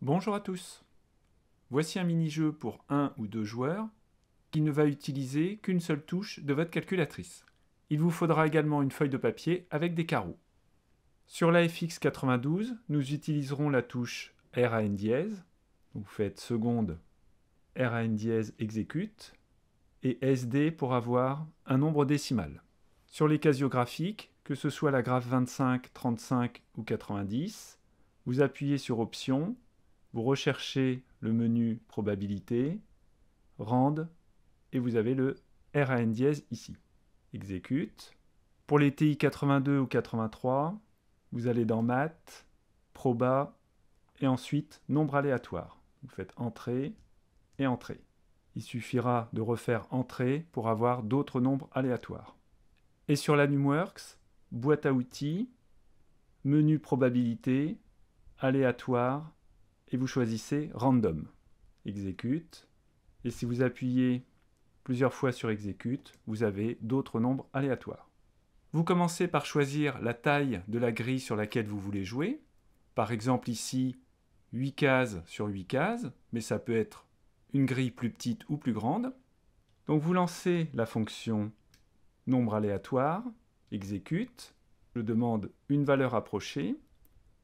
Bonjour à tous. Voici un mini-jeu pour un ou deux joueurs qui ne va utiliser qu'une seule touche de votre calculatrice. Il vous faudra également une feuille de papier avec des carreaux. Sur la FX92, nous utiliserons la touche RAN dièse. Vous faites seconde RAN dièse exécute et SD pour avoir un nombre décimal. Sur les casiographiques, que ce soit la graphe 25, 35 ou 90, vous appuyez sur Option, vous recherchez le menu probabilité, rand, et vous avez le RAN dièse ici. Exécute. Pour les TI 82 ou 83, vous allez dans maths, proba, et ensuite nombre aléatoire. Vous faites entrée et entrée. Il suffira de refaire entrée pour avoir d'autres nombres aléatoires. Et sur la NumWorks, boîte à outils, menu probabilité, aléatoire, et vous choisissez Random. Exécute. Et si vous appuyez plusieurs fois sur Exécute, vous avez d'autres nombres aléatoires. Vous commencez par choisir la taille de la grille sur laquelle vous voulez jouer. Par exemple ici, 8 cases sur 8 cases, mais ça peut être une grille plus petite ou plus grande. Donc vous lancez la fonction nombre aléatoire, exécute, je demande une valeur approchée,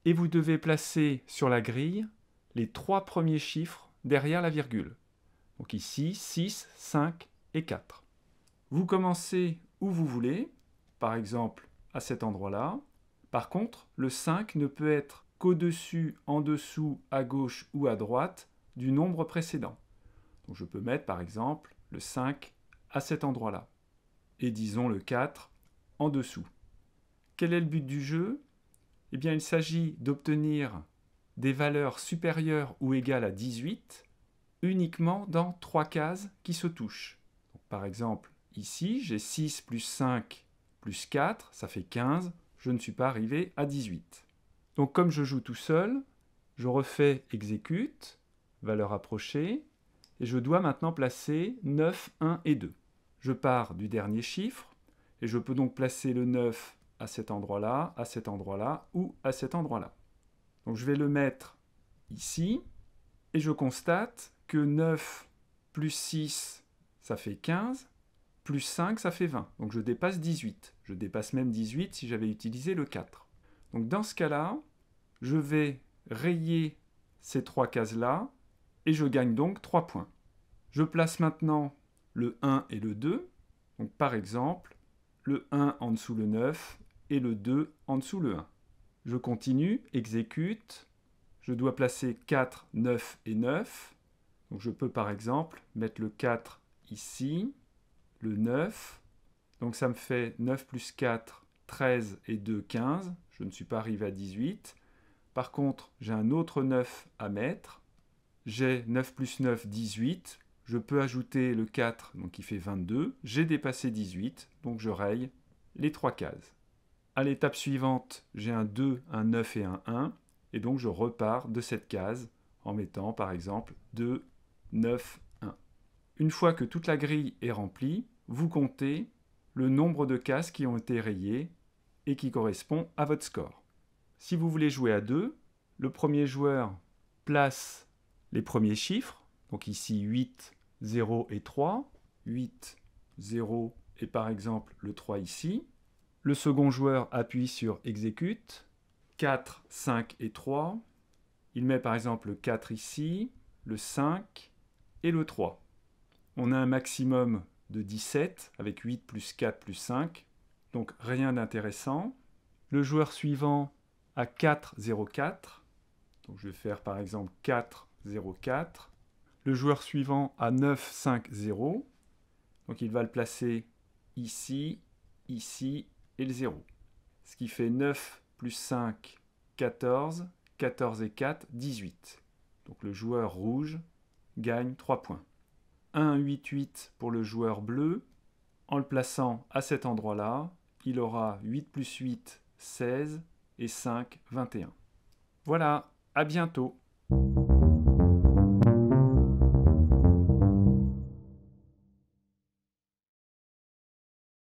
et vous devez placer sur la grille les trois premiers chiffres derrière la virgule. Donc ici, 6, 5 et 4. Vous commencez où vous voulez, par exemple à cet endroit-là. Par contre, le 5 ne peut être qu'au-dessus, en dessous, à gauche ou à droite du nombre précédent. Donc je peux mettre par exemple le 5 à cet endroit-là. Et disons le 4 en dessous. Quel est le but du jeu Eh bien il s'agit d'obtenir des valeurs supérieures ou égales à 18 uniquement dans trois cases qui se touchent. par exemple, ici, j'ai 6 plus 5 plus 4, ça fait 15, je ne suis pas arrivé à 18. Donc comme je joue tout seul, je refais exécute, valeur approchée, et je dois maintenant placer 9, 1 et 2. Je pars du dernier chiffre, et je peux donc placer le 9 à cet endroit-là, à cet endroit-là, ou à cet endroit-là. Donc je vais le mettre ici, et je constate que 9 plus 6, ça fait 15, plus 5, ça fait 20. Donc je dépasse 18. Je dépasse même 18 si j'avais utilisé le 4. Donc dans ce cas-là, je vais rayer ces trois cases-là, et je gagne donc 3 points. Je place maintenant le 1 et le 2. Donc par exemple, le 1 en dessous le 9 et le 2 en dessous le 1. Je continue, exécute. Je dois placer 4, 9 et 9. Donc je peux par exemple mettre le 4 ici, le 9. Donc ça me fait 9 plus 4, 13 et 2, 15. Je ne suis pas arrivé à 18. Par contre, j'ai un autre 9 à mettre. J'ai 9 plus 9, 18. Je peux ajouter le 4, donc il fait 22. J'ai dépassé 18, donc je raye les 3 cases. À l'étape suivante, j'ai un 2, un 9 et un 1, et donc je repars de cette case en mettant par exemple 2, 9, 1. Une fois que toute la grille est remplie, vous comptez le nombre de cases qui ont été rayées et qui correspond à votre score. Si vous voulez jouer à 2, le premier joueur place les premiers chiffres, donc ici 8, 0 et 3, 8, 0 et par exemple le 3 ici, le second joueur appuie sur exécute. 4, 5 et 3. Il met par exemple le 4 ici, le 5 et le 3. On a un maximum de 17 avec 8 plus 4 plus 5. Donc rien d'intéressant. Le joueur suivant a 4, 0, 4. Donc je vais faire par exemple 4, 0, 4. Le joueur suivant a 9, 5, 0. Donc il va le placer ici, ici le 0. Ce qui fait 9 plus 5, 14, 14 et 4, 18. Donc le joueur rouge gagne 3 points. 1, 8, 8 pour le joueur bleu. En le plaçant à cet endroit-là, il aura 8 plus 8, 16 et 5, 21. Voilà, à bientôt.